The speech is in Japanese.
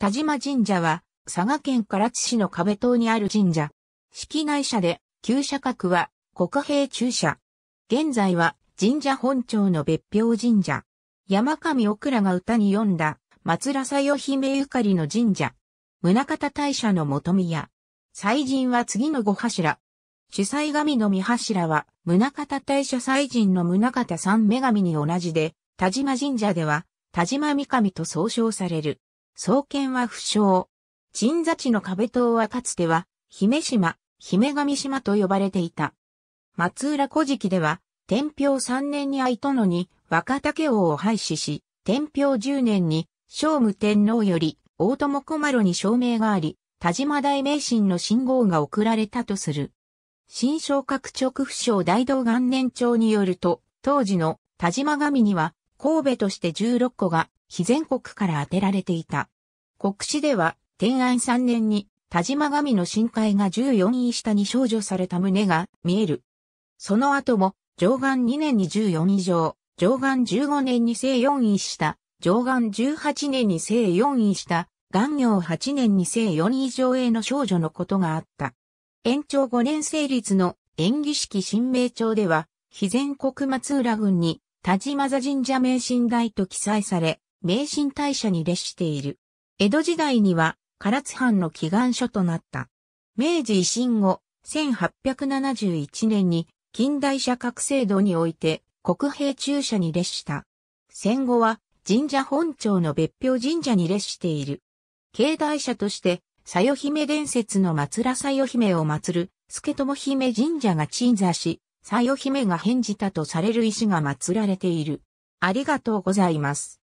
田島神社は、佐賀県唐津市の壁島にある神社。式内社で、旧社格は、国兵中社。現在は、神社本庁の別表神社。山上奥良が歌に詠んだ、松らさよ姫ゆかりの神社。宗方大社の元宮。祭神は次の五柱。主祭神の御柱は、宗方大社祭神の宗方三女神に同じで、田島神社では、田島三神と総称される。創建は不詳。鎮座地の壁塔はかつては、姫島、姫神島と呼ばれていた。松浦古事記では、天平三年に愛殿に若竹王を廃止し、天平十年に聖武天皇より大友小丸に証明があり、田島大名神の信号が送られたとする。新昇格直不詳大道元年長によると、当時の田島神には神戸として16個が非全国から当てられていた。国史では、天安3年に田島神の深海が14位下に少女された旨が見える。その後も、上岸2年に14位上、上岸15年に正4位下、上岸18年に正4位下、元行8年に正4位上への少女のことがあった。延長5年成立の演技式新名帳では、非全国松浦郡に田島座神社名神台と記載され、名神大社に列している。江戸時代には唐津藩の祈願所となった。明治維新後、1871年に近代社格制度において国兵中社に列した。戦後は神社本庁の別表神社に列している。境内社として、佐よ姫伝説の松良佐よ姫を祀る、助友姫神社が鎮座し、さよ姫が返じたとされる石が祀られている。ありがとうございます。